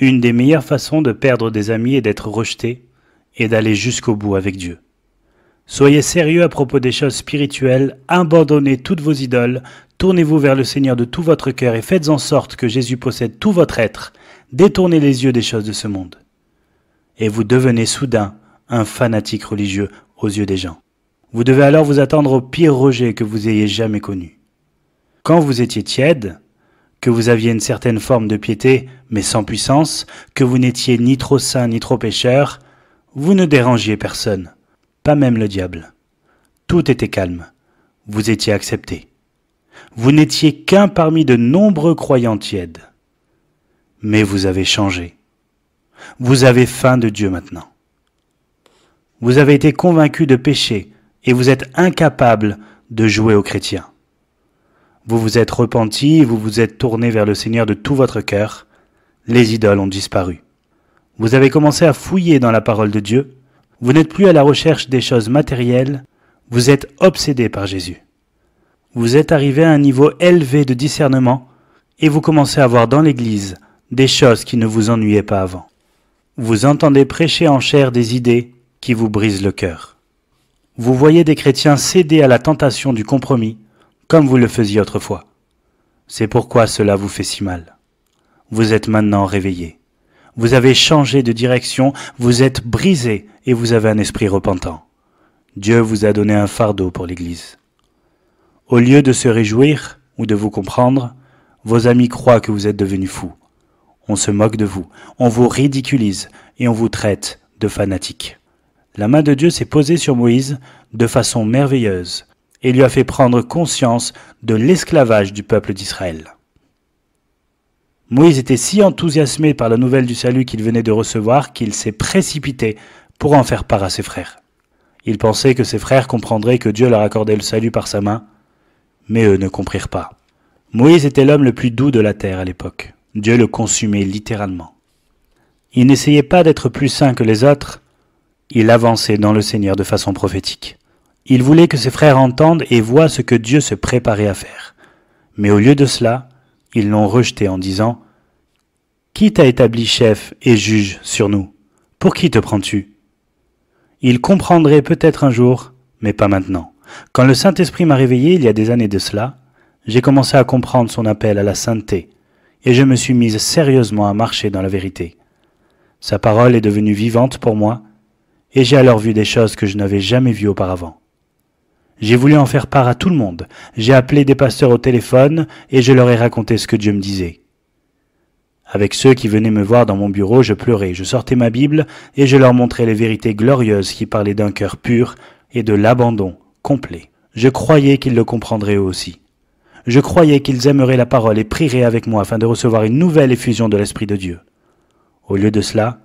Une des meilleures façons de perdre des amis et d'être rejeté est d'aller jusqu'au bout avec Dieu. Soyez sérieux à propos des choses spirituelles, abandonnez toutes vos idoles, tournez-vous vers le Seigneur de tout votre cœur et faites en sorte que Jésus possède tout votre être, détournez les yeux des choses de ce monde. Et vous devenez soudain un fanatique religieux aux yeux des gens. Vous devez alors vous attendre au pire rejet que vous ayez jamais connu. Quand vous étiez tiède, que vous aviez une certaine forme de piété, mais sans puissance, que vous n'étiez ni trop saint ni trop pécheur, vous ne dérangiez personne, pas même le diable. Tout était calme, vous étiez accepté. Vous n'étiez qu'un parmi de nombreux croyants tièdes. Mais vous avez changé. Vous avez faim de Dieu maintenant. Vous avez été convaincu de péché et vous êtes incapable de jouer aux chrétiens. Vous vous êtes repenti et vous vous êtes tourné vers le Seigneur de tout votre cœur. Les idoles ont disparu. Vous avez commencé à fouiller dans la parole de Dieu. Vous n'êtes plus à la recherche des choses matérielles. Vous êtes obsédé par Jésus. Vous êtes arrivé à un niveau élevé de discernement et vous commencez à voir dans l'Église des choses qui ne vous ennuyaient pas avant. Vous entendez prêcher en chair des idées qui vous brisent le cœur. Vous voyez des chrétiens céder à la tentation du compromis comme vous le faisiez autrefois. C'est pourquoi cela vous fait si mal. Vous êtes maintenant réveillé. Vous avez changé de direction, vous êtes brisé et vous avez un esprit repentant. Dieu vous a donné un fardeau pour l'Église. Au lieu de se réjouir ou de vous comprendre, vos amis croient que vous êtes devenu fou. On se moque de vous, on vous ridiculise et on vous traite de fanatique. La main de Dieu s'est posée sur Moïse de façon merveilleuse et lui a fait prendre conscience de l'esclavage du peuple d'Israël. Moïse était si enthousiasmé par la nouvelle du salut qu'il venait de recevoir qu'il s'est précipité pour en faire part à ses frères. Il pensait que ses frères comprendraient que Dieu leur accordait le salut par sa main, mais eux ne comprirent pas. Moïse était l'homme le plus doux de la terre à l'époque. Dieu le consumait littéralement. Il n'essayait pas d'être plus saint que les autres, il avançait dans le Seigneur de façon prophétique. Il voulait que ses frères entendent et voient ce que Dieu se préparait à faire. Mais au lieu de cela, ils l'ont rejeté en disant Qui t'a établi chef et juge sur nous Pour qui te prends-tu Il comprendrait peut-être un jour, mais pas maintenant. Quand le Saint-Esprit m'a réveillé il y a des années de cela, j'ai commencé à comprendre son appel à la sainteté, et je me suis mise sérieusement à marcher dans la vérité. Sa parole est devenue vivante pour moi, et j'ai alors vu des choses que je n'avais jamais vues auparavant. J'ai voulu en faire part à tout le monde. J'ai appelé des pasteurs au téléphone et je leur ai raconté ce que Dieu me disait. Avec ceux qui venaient me voir dans mon bureau, je pleurais, je sortais ma Bible et je leur montrais les vérités glorieuses qui parlaient d'un cœur pur et de l'abandon complet. Je croyais qu'ils le comprendraient eux aussi. Je croyais qu'ils aimeraient la parole et prieraient avec moi afin de recevoir une nouvelle effusion de l'Esprit de Dieu. Au lieu de cela,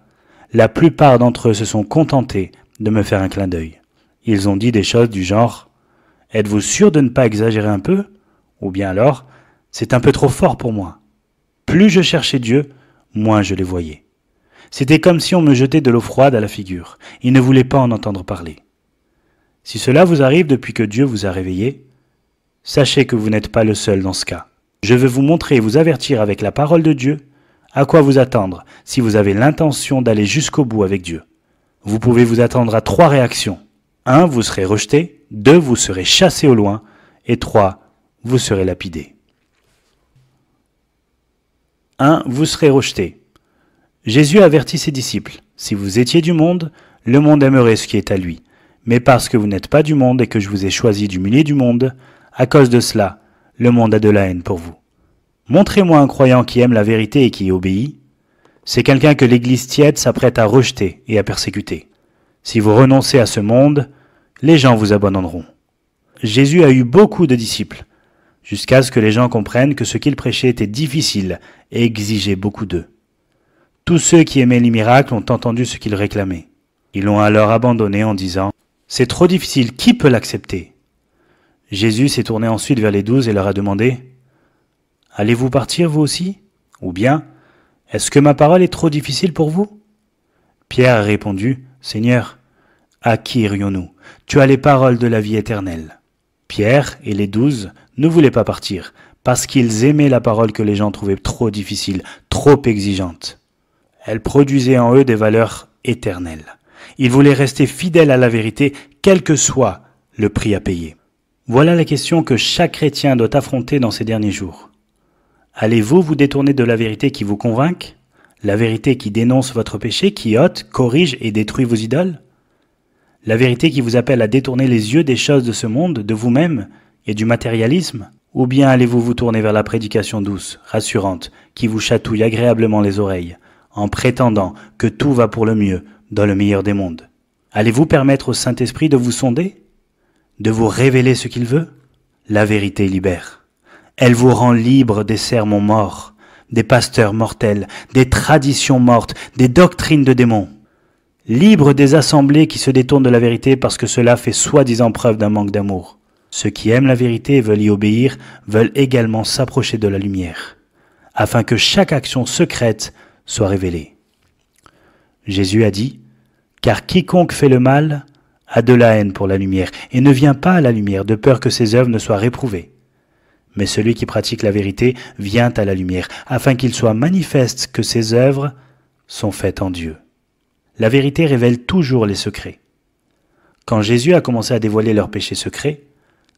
la plupart d'entre eux se sont contentés de me faire un clin d'œil. Ils ont dit des choses du genre Êtes-vous sûr de ne pas exagérer un peu Ou bien alors, c'est un peu trop fort pour moi. Plus je cherchais Dieu, moins je les voyais. C'était comme si on me jetait de l'eau froide à la figure. Il ne voulait pas en entendre parler. Si cela vous arrive depuis que Dieu vous a réveillé, sachez que vous n'êtes pas le seul dans ce cas. Je veux vous montrer et vous avertir avec la parole de Dieu à quoi vous attendre si vous avez l'intention d'aller jusqu'au bout avec Dieu. Vous pouvez vous attendre à trois réactions. Un, Vous serez rejeté. 2. Vous serez chassés au loin. Et 3. Vous serez lapidés. 1. Vous serez rejeté. Jésus avertit ses disciples. Si vous étiez du monde, le monde aimerait ce qui est à lui. Mais parce que vous n'êtes pas du monde et que je vous ai choisi du milieu du monde, à cause de cela, le monde a de la haine pour vous. Montrez-moi un croyant qui aime la vérité et qui obéit. C'est quelqu'un que l'Église tiède s'apprête à rejeter et à persécuter. Si vous renoncez à ce monde, les gens vous abandonneront. Jésus a eu beaucoup de disciples, jusqu'à ce que les gens comprennent que ce qu'il prêchait était difficile et exigeait beaucoup d'eux. Tous ceux qui aimaient les miracles ont entendu ce qu'il réclamait. Ils l'ont alors abandonné en disant C'est trop difficile, qui peut l'accepter Jésus s'est tourné ensuite vers les douze et leur a demandé Allez-vous partir vous aussi Ou bien Est-ce que ma parole est trop difficile pour vous Pierre a répondu Seigneur, à qui irions-nous Tu as les paroles de la vie éternelle. Pierre et les douze ne voulaient pas partir, parce qu'ils aimaient la parole que les gens trouvaient trop difficile, trop exigeante. Elle produisait en eux des valeurs éternelles. Ils voulaient rester fidèles à la vérité, quel que soit le prix à payer. Voilà la question que chaque chrétien doit affronter dans ces derniers jours. Allez-vous vous détourner de la vérité qui vous convainc La vérité qui dénonce votre péché, qui ôte, corrige et détruit vos idoles la vérité qui vous appelle à détourner les yeux des choses de ce monde, de vous-même et du matérialisme Ou bien allez-vous vous tourner vers la prédication douce, rassurante, qui vous chatouille agréablement les oreilles, en prétendant que tout va pour le mieux, dans le meilleur des mondes Allez-vous permettre au Saint-Esprit de vous sonder De vous révéler ce qu'il veut La vérité libère. Elle vous rend libre des sermons morts, des pasteurs mortels, des traditions mortes, des doctrines de démons libre des assemblées qui se détournent de la vérité parce que cela fait soi-disant preuve d'un manque d'amour. Ceux qui aiment la vérité et veulent y obéir veulent également s'approcher de la lumière, afin que chaque action secrète soit révélée. Jésus a dit, Car quiconque fait le mal a de la haine pour la lumière, et ne vient pas à la lumière, de peur que ses œuvres ne soient réprouvées. Mais celui qui pratique la vérité vient à la lumière, afin qu'il soit manifeste que ses œuvres sont faites en Dieu la vérité révèle toujours les secrets. Quand Jésus a commencé à dévoiler leurs péchés secrets,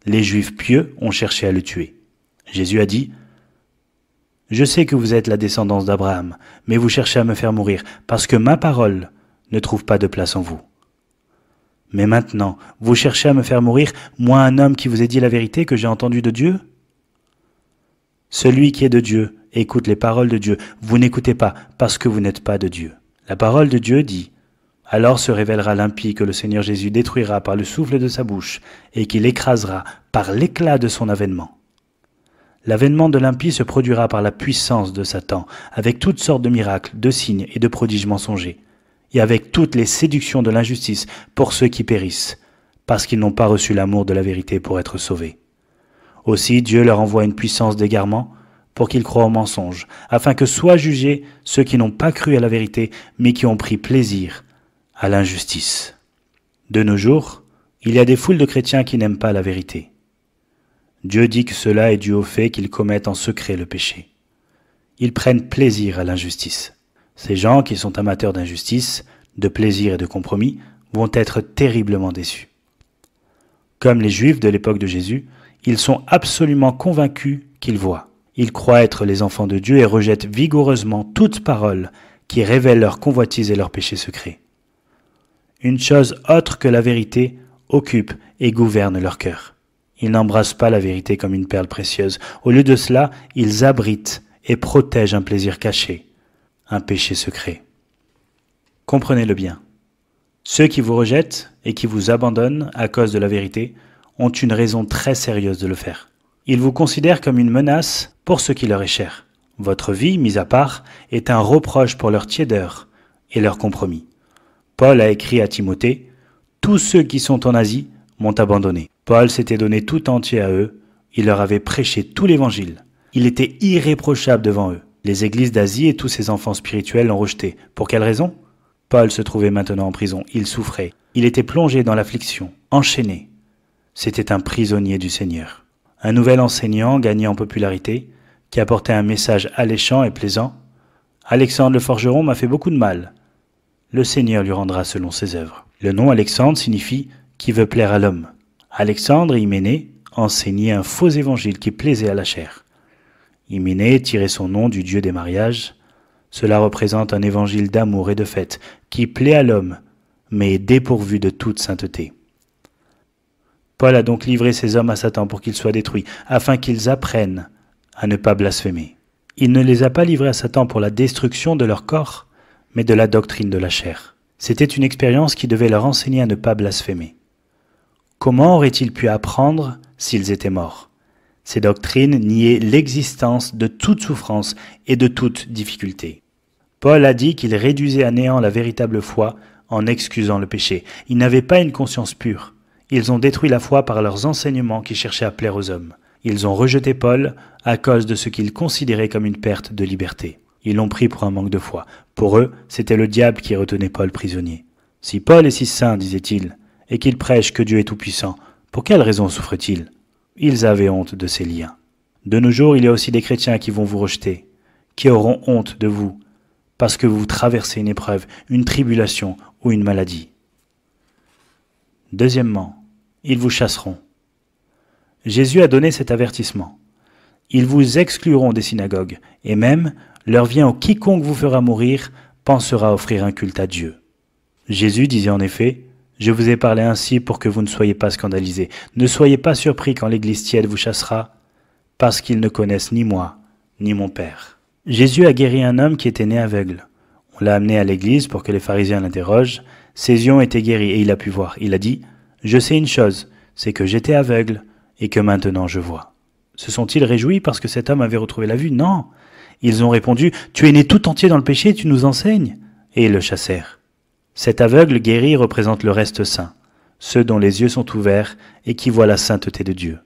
les Juifs pieux ont cherché à le tuer. Jésus a dit, Je sais que vous êtes la descendance d'Abraham, mais vous cherchez à me faire mourir, parce que ma parole ne trouve pas de place en vous. Mais maintenant, vous cherchez à me faire mourir, moi un homme qui vous ai dit la vérité que j'ai entendue de Dieu Celui qui est de Dieu écoute les paroles de Dieu, vous n'écoutez pas parce que vous n'êtes pas de Dieu. La parole de Dieu dit, Alors se révélera l'impie que le Seigneur Jésus détruira par le souffle de sa bouche, et qu'il écrasera par l'éclat de son avènement. L'avènement de l'impie se produira par la puissance de Satan, avec toutes sortes de miracles, de signes et de prodiges mensongers, et avec toutes les séductions de l'injustice pour ceux qui périssent, parce qu'ils n'ont pas reçu l'amour de la vérité pour être sauvés. Aussi Dieu leur envoie une puissance d'égarement, pour qu'ils croient au mensonge, afin que soient jugés ceux qui n'ont pas cru à la vérité, mais qui ont pris plaisir à l'injustice. De nos jours, il y a des foules de chrétiens qui n'aiment pas la vérité. Dieu dit que cela est dû au fait qu'ils commettent en secret le péché. Ils prennent plaisir à l'injustice. Ces gens qui sont amateurs d'injustice, de plaisir et de compromis, vont être terriblement déçus. Comme les Juifs de l'époque de Jésus, ils sont absolument convaincus qu'ils voient. Ils croient être les enfants de Dieu et rejettent vigoureusement toute parole qui révèle leur convoitise et leurs péchés secret. Une chose autre que la vérité occupe et gouverne leur cœur. Ils n'embrassent pas la vérité comme une perle précieuse. Au lieu de cela, ils abritent et protègent un plaisir caché, un péché secret. Comprenez-le bien. Ceux qui vous rejettent et qui vous abandonnent à cause de la vérité ont une raison très sérieuse de le faire. Ils vous considèrent comme une menace pour ce qui leur est cher. Votre vie, mise à part, est un reproche pour leur tiédeur et leur compromis. Paul a écrit à Timothée Tous ceux qui sont en Asie m'ont abandonné. Paul s'était donné tout entier à eux, il leur avait prêché tout l'évangile. Il était irréprochable devant eux. Les églises d'Asie et tous ses enfants spirituels l'ont rejeté. Pour quelle raison Paul se trouvait maintenant en prison, il souffrait, il était plongé dans l'affliction, enchaîné. C'était un prisonnier du Seigneur un nouvel enseignant gagné en popularité, qui apportait un message alléchant et plaisant. Alexandre le forgeron m'a fait beaucoup de mal. Le Seigneur lui rendra selon ses œuvres. Le nom Alexandre signifie qui veut plaire à l'homme. Alexandre et Hyménée enseignaient un faux évangile qui plaisait à la chair. Hyménée tirait son nom du dieu des mariages. Cela représente un évangile d'amour et de fête qui plaît à l'homme, mais est dépourvu de toute sainteté. Paul a donc livré ses hommes à Satan pour qu'ils soient détruits, afin qu'ils apprennent à ne pas blasphémer. Il ne les a pas livrés à Satan pour la destruction de leur corps, mais de la doctrine de la chair. C'était une expérience qui devait leur enseigner à ne pas blasphémer. Comment auraient-ils pu apprendre s'ils étaient morts Ces doctrines niaient l'existence de toute souffrance et de toute difficulté. Paul a dit qu'il réduisait à néant la véritable foi en excusant le péché. Il n'avait pas une conscience pure. Ils ont détruit la foi par leurs enseignements qui cherchaient à plaire aux hommes. Ils ont rejeté Paul à cause de ce qu'ils considéraient comme une perte de liberté. Ils l'ont pris pour un manque de foi. Pour eux, c'était le diable qui retenait Paul prisonnier. Si Paul est si saint, disaient-ils, et qu'il prêche que Dieu est tout-puissant, pour quelle raison souffre-t-il Ils avaient honte de ces liens. De nos jours, il y a aussi des chrétiens qui vont vous rejeter, qui auront honte de vous, parce que vous traversez une épreuve, une tribulation ou une maladie. Deuxièmement, ils vous chasseront. Jésus a donné cet avertissement. Ils vous excluront des synagogues, et même, leur vient où quiconque vous fera mourir pensera offrir un culte à Dieu. Jésus disait en effet, Je vous ai parlé ainsi pour que vous ne soyez pas scandalisés. Ne soyez pas surpris quand l'Église tiède vous chassera, parce qu'ils ne connaissent ni moi, ni mon Père. Jésus a guéri un homme qui était né aveugle. On l'a amené à l'Église pour que les pharisiens l'interrogent. Ses yeux ont été guéris et il a pu voir. Il a dit, je sais une chose, c'est que j'étais aveugle et que maintenant je vois. Se sont-ils réjouis parce que cet homme avait retrouvé la vue Non. Ils ont répondu, Tu es né tout entier dans le péché, tu nous enseignes. Et ils le chassèrent. Cet aveugle guéri représente le reste saint, ceux dont les yeux sont ouverts et qui voient la sainteté de Dieu.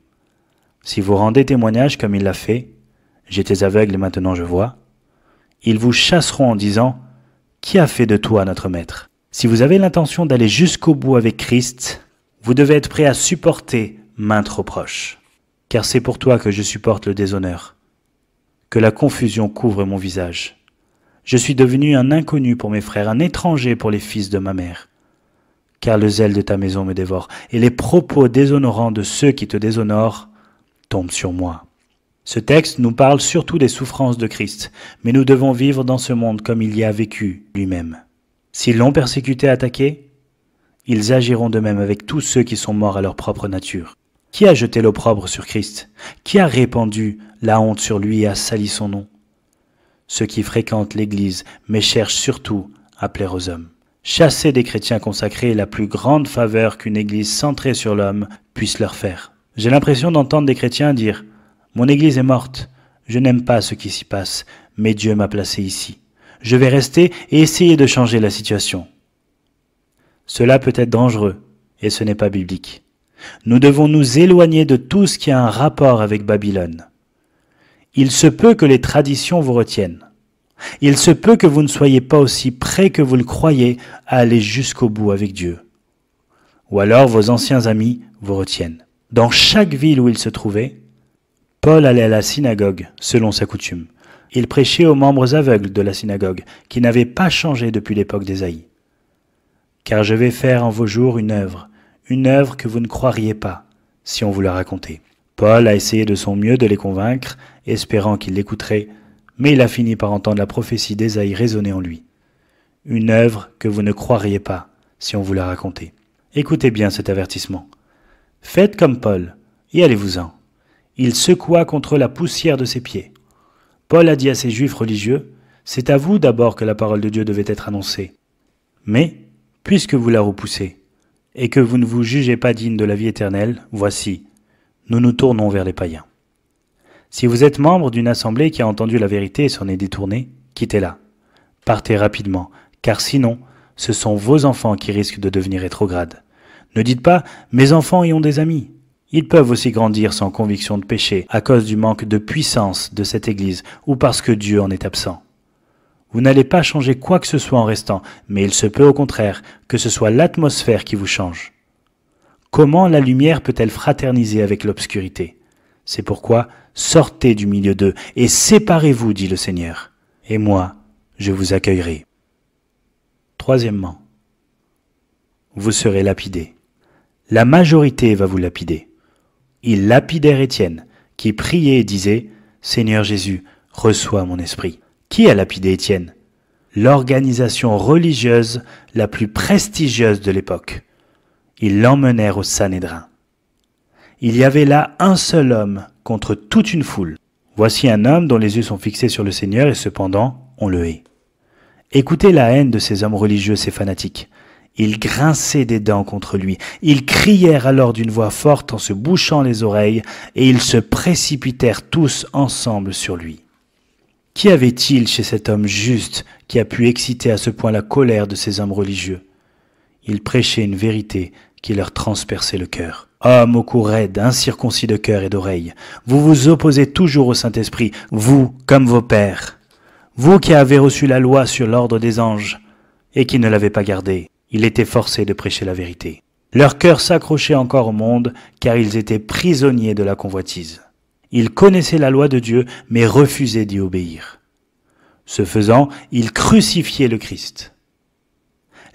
Si vous rendez témoignage comme il l'a fait, J'étais aveugle et maintenant je vois, ils vous chasseront en disant, Qui a fait de toi notre maître Si vous avez l'intention d'aller jusqu'au bout avec Christ, vous devez être prêt à supporter maintes reproches. Car c'est pour toi que je supporte le déshonneur, que la confusion couvre mon visage. Je suis devenu un inconnu pour mes frères, un étranger pour les fils de ma mère. Car le zèle de ta maison me dévore, et les propos déshonorants de ceux qui te déshonorent tombent sur moi. Ce texte nous parle surtout des souffrances de Christ, mais nous devons vivre dans ce monde comme il y a vécu lui-même. S'ils l'ont persécuté, attaqué, ils agiront de même avec tous ceux qui sont morts à leur propre nature. Qui a jeté l'opprobre sur Christ Qui a répandu la honte sur lui et a sali son nom Ceux qui fréquentent l'Église, mais cherchent surtout à plaire aux hommes. Chasser des chrétiens consacrés est la plus grande faveur qu'une Église centrée sur l'homme puisse leur faire. J'ai l'impression d'entendre des chrétiens dire ⁇ Mon Église est morte, je n'aime pas ce qui s'y passe, mais Dieu m'a placé ici. Je vais rester et essayer de changer la situation. ⁇ cela peut être dangereux, et ce n'est pas biblique. Nous devons nous éloigner de tout ce qui a un rapport avec Babylone. Il se peut que les traditions vous retiennent. Il se peut que vous ne soyez pas aussi prêt que vous le croyez à aller jusqu'au bout avec Dieu. Ou alors vos anciens amis vous retiennent. Dans chaque ville où il se trouvait, Paul allait à la synagogue, selon sa coutume. Il prêchait aux membres aveugles de la synagogue, qui n'avaient pas changé depuis l'époque d'Ésaïe car je vais faire en vos jours une œuvre, une œuvre que vous ne croiriez pas, si on vous la racontait. Paul a essayé de son mieux de les convaincre, espérant qu'ils l'écouteraient, mais il a fini par entendre la prophétie d'Ésaïe résonner en lui. Une œuvre que vous ne croiriez pas, si on vous la racontait. Écoutez bien cet avertissement. Faites comme Paul, et allez-vous-en. Il secoua contre la poussière de ses pieds. Paul a dit à ses juifs religieux, C'est à vous d'abord que la parole de Dieu devait être annoncée. Mais Puisque vous la repoussez, et que vous ne vous jugez pas digne de la vie éternelle, voici, nous nous tournons vers les païens. Si vous êtes membre d'une assemblée qui a entendu la vérité et s'en est détournée, quittez-la. Partez rapidement, car sinon, ce sont vos enfants qui risquent de devenir rétrogrades. Ne dites pas Mes enfants y ont des amis. Ils peuvent aussi grandir sans conviction de péché à cause du manque de puissance de cette Église ou parce que Dieu en est absent. Vous n'allez pas changer quoi que ce soit en restant, mais il se peut au contraire que ce soit l'atmosphère qui vous change. Comment la lumière peut-elle fraterniser avec l'obscurité C'est pourquoi sortez du milieu d'eux et séparez-vous, dit le Seigneur, et moi, je vous accueillerai. Troisièmement, vous serez lapidé. La majorité va vous lapider. Ils lapidèrent Étienne, qui priait et disait, Seigneur Jésus, reçois mon esprit. Qui a lapidé Étienne L'organisation religieuse la plus prestigieuse de l'époque. Ils l'emmenèrent au Sanhédrin. Il y avait là un seul homme contre toute une foule. Voici un homme dont les yeux sont fixés sur le Seigneur et cependant on le hait. Écoutez la haine de ces hommes religieux, ces fanatiques. Ils grinçaient des dents contre lui. Ils crièrent alors d'une voix forte en se bouchant les oreilles, et ils se précipitèrent tous ensemble sur lui. Qu'y avait-il chez cet homme juste qui a pu exciter à ce point la colère de ces hommes religieux Il prêchait une vérité qui leur transperçait le cœur. Hommes au cou raide, incirconcis de cœur et d'oreille, vous vous opposez toujours au Saint-Esprit, vous comme vos pères. Vous qui avez reçu la loi sur l'ordre des anges et qui ne l'avez pas gardée, il était forcé de prêcher la vérité. Leur cœur s'accrochait encore au monde car ils étaient prisonniers de la convoitise. Ils connaissaient la loi de Dieu, mais refusaient d'y obéir. Ce faisant, ils crucifiaient le Christ.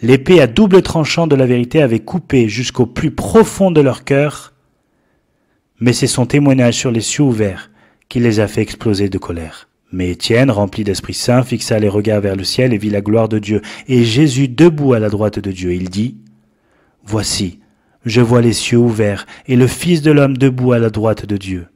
L'épée à double tranchant de la vérité avait coupé jusqu'au plus profond de leur cœur, mais c'est son témoignage sur les cieux ouverts qui les a fait exploser de colère. Mais Étienne, rempli d'Esprit Saint, fixa les regards vers le ciel et vit la gloire de Dieu, et Jésus debout à la droite de Dieu. Il dit, Voici, je vois les cieux ouverts, et le Fils de l'homme debout à la droite de Dieu.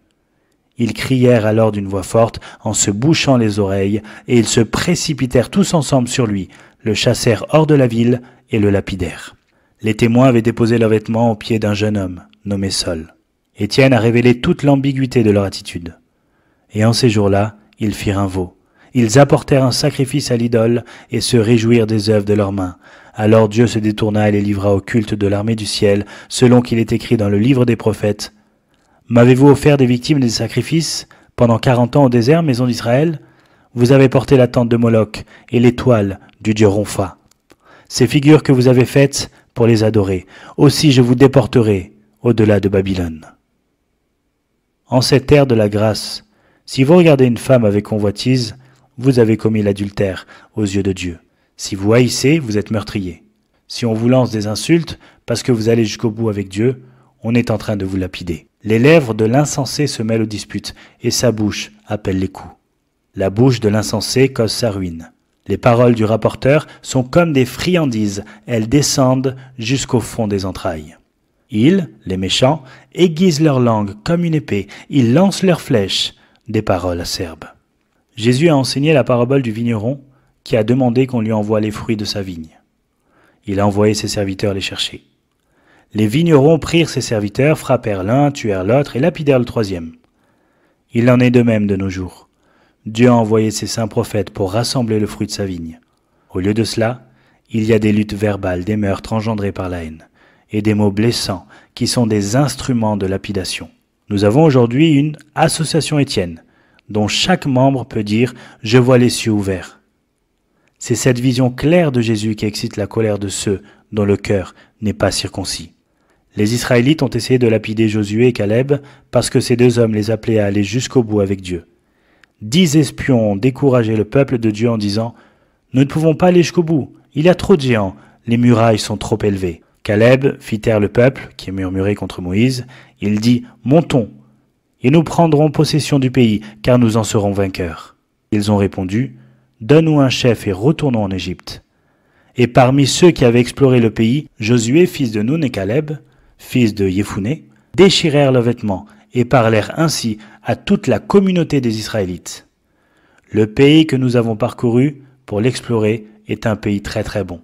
Ils crièrent alors d'une voix forte, en se bouchant les oreilles, et ils se précipitèrent tous ensemble sur lui, le chassèrent hors de la ville et le lapidèrent. Les témoins avaient déposé leurs vêtements aux pieds d'un jeune homme, nommé Sol. Étienne a révélé toute l'ambiguïté de leur attitude. Et en ces jours-là, ils firent un veau. Ils apportèrent un sacrifice à l'idole et se réjouirent des œuvres de leurs mains. Alors Dieu se détourna et les livra au culte de l'armée du ciel, selon qu'il est écrit dans le livre des prophètes, M'avez-vous offert des victimes et des sacrifices pendant quarante ans au désert, maison d'Israël Vous avez porté la tente de Moloch et l'étoile du dieu Ronfa. Ces figures que vous avez faites pour les adorer, aussi je vous déporterai au-delà de Babylone. En cette terre de la grâce, si vous regardez une femme avec convoitise, vous avez commis l'adultère aux yeux de Dieu. Si vous haïssez, vous êtes meurtrier. Si on vous lance des insultes parce que vous allez jusqu'au bout avec Dieu, on est en train de vous lapider. Les lèvres de l'insensé se mêlent aux disputes, et sa bouche appelle les coups. La bouche de l'insensé cause sa ruine. Les paroles du rapporteur sont comme des friandises, elles descendent jusqu'au fond des entrailles. Ils, les méchants, aiguisent leur langue comme une épée, ils lancent leurs flèches, des paroles acerbes. Jésus a enseigné la parabole du vigneron qui a demandé qu'on lui envoie les fruits de sa vigne. Il a envoyé ses serviteurs les chercher. Les vignerons prirent ses serviteurs, frappèrent l'un, tuèrent l'autre et lapidèrent le troisième. Il en est de même de nos jours. Dieu a envoyé ses saints prophètes pour rassembler le fruit de sa vigne. Au lieu de cela, il y a des luttes verbales, des meurtres engendrés par la haine, et des mots blessants qui sont des instruments de lapidation. Nous avons aujourd'hui une association étienne, dont chaque membre peut dire ⁇ Je vois les cieux ouverts ⁇ C'est cette vision claire de Jésus qui excite la colère de ceux dont le cœur n'est pas circoncis. Les Israélites ont essayé de lapider Josué et Caleb parce que ces deux hommes les appelaient à aller jusqu'au bout avec Dieu. Dix espions ont découragé le peuple de Dieu en disant Nous ne pouvons pas aller jusqu'au bout, il y a trop de géants, les murailles sont trop élevées. Caleb fit taire le peuple, qui murmurait contre Moïse. Il dit Montons, et nous prendrons possession du pays, car nous en serons vainqueurs. Ils ont répondu Donne-nous un chef et retournons en Égypte. Et parmi ceux qui avaient exploré le pays, Josué, fils de Nun et Caleb, fils de Yéfouné, déchirèrent leurs vêtements et parlèrent ainsi à toute la communauté des Israélites. Le pays que nous avons parcouru pour l'explorer est un pays très très bon.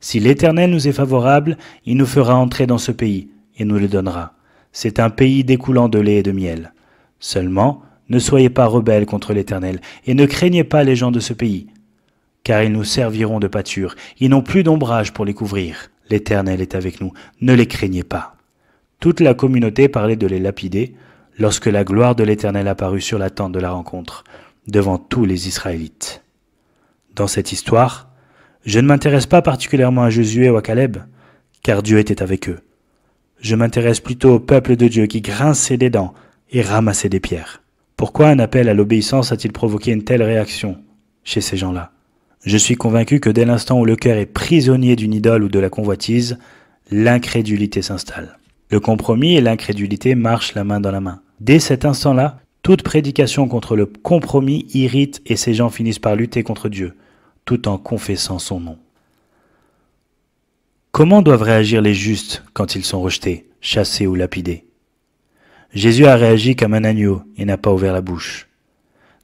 Si l'Éternel nous est favorable, il nous fera entrer dans ce pays et nous le donnera. C'est un pays découlant de lait et de miel. Seulement, ne soyez pas rebelles contre l'Éternel et ne craignez pas les gens de ce pays, car ils nous serviront de pâture. Ils n'ont plus d'ombrage pour les couvrir. L'Éternel est avec nous, ne les craignez pas. Toute la communauté parlait de les lapider lorsque la gloire de l'Éternel apparut sur la tente de la rencontre, devant tous les Israélites. Dans cette histoire, je ne m'intéresse pas particulièrement à Josué ou à Caleb, car Dieu était avec eux. Je m'intéresse plutôt au peuple de Dieu qui grinçait des dents et ramassait des pierres. Pourquoi un appel à l'obéissance a-t-il provoqué une telle réaction chez ces gens-là je suis convaincu que dès l'instant où le cœur est prisonnier d'une idole ou de la convoitise, l'incrédulité s'installe. Le compromis et l'incrédulité marchent la main dans la main. Dès cet instant-là, toute prédication contre le compromis irrite et ces gens finissent par lutter contre Dieu, tout en confessant son nom. Comment doivent réagir les justes quand ils sont rejetés, chassés ou lapidés Jésus a réagi comme un agneau et n'a pas ouvert la bouche.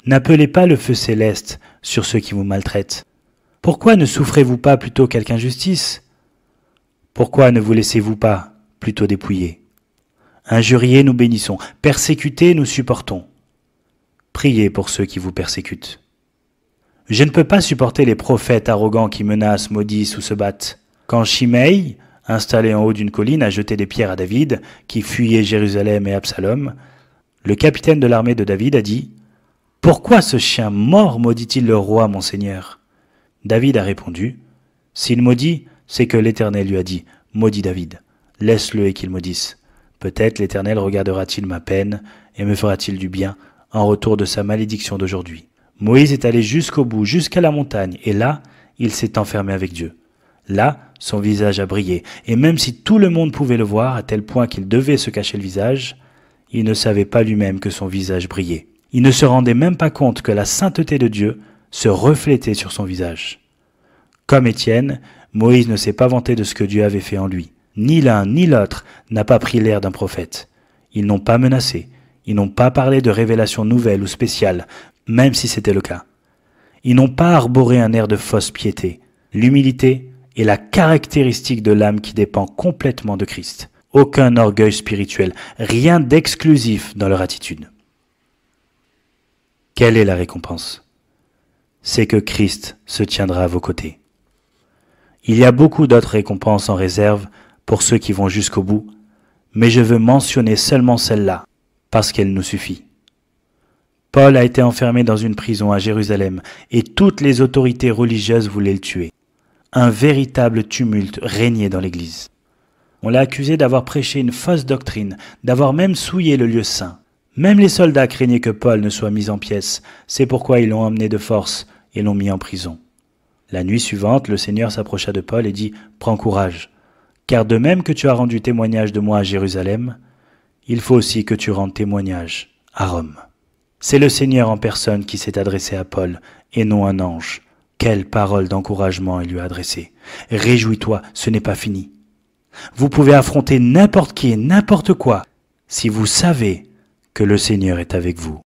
N'appelez pas le feu céleste sur ceux qui vous maltraitent. Pourquoi ne souffrez-vous pas plutôt quelque injustice Pourquoi ne vous laissez-vous pas plutôt dépouiller Injuriés, nous bénissons. Persécutés, nous supportons. Priez pour ceux qui vous persécutent. Je ne peux pas supporter les prophètes arrogants qui menacent, maudissent ou se battent. Quand Shimei, installé en haut d'une colline, a jeté des pierres à David, qui fuyait Jérusalem et Absalom, le capitaine de l'armée de David a dit Pourquoi ce chien mort maudit-il le roi, mon seigneur David a répondu, S'il maudit, c'est que l'Éternel lui a dit, Maudit David, laisse-le et qu'il maudisse. Peut-être l'Éternel regardera-t-il ma peine et me fera-t-il du bien en retour de sa malédiction d'aujourd'hui. Moïse est allé jusqu'au bout, jusqu'à la montagne, et là, il s'est enfermé avec Dieu. Là, son visage a brillé, et même si tout le monde pouvait le voir, à tel point qu'il devait se cacher le visage, il ne savait pas lui-même que son visage brillait. Il ne se rendait même pas compte que la sainteté de Dieu se reflétaient sur son visage. Comme Étienne, Moïse ne s'est pas vanté de ce que Dieu avait fait en lui. Ni l'un ni l'autre n'a pas pris l'air d'un prophète. Ils n'ont pas menacé, ils n'ont pas parlé de révélations nouvelles ou spéciales, même si c'était le cas. Ils n'ont pas arboré un air de fausse piété. L'humilité est la caractéristique de l'âme qui dépend complètement de Christ. Aucun orgueil spirituel, rien d'exclusif dans leur attitude. Quelle est la récompense c'est que Christ se tiendra à vos côtés. Il y a beaucoup d'autres récompenses en réserve pour ceux qui vont jusqu'au bout, mais je veux mentionner seulement celle-là, parce qu'elle nous suffit. Paul a été enfermé dans une prison à Jérusalem, et toutes les autorités religieuses voulaient le tuer. Un véritable tumulte régnait dans l'Église. On l'a accusé d'avoir prêché une fausse doctrine, d'avoir même souillé le lieu saint. Même les soldats craignaient que Paul ne soit mis en pièces, c'est pourquoi ils l'ont emmené de force et l'ont mis en prison. La nuit suivante, le Seigneur s'approcha de Paul et dit, Prends courage, car de même que tu as rendu témoignage de moi à Jérusalem, il faut aussi que tu rendes témoignage à Rome. C'est le Seigneur en personne qui s'est adressé à Paul, et non un ange. Quelle parole d'encouragement il lui a adressées Réjouis-toi, ce n'est pas fini. Vous pouvez affronter n'importe qui et n'importe quoi si vous savez que le Seigneur est avec vous.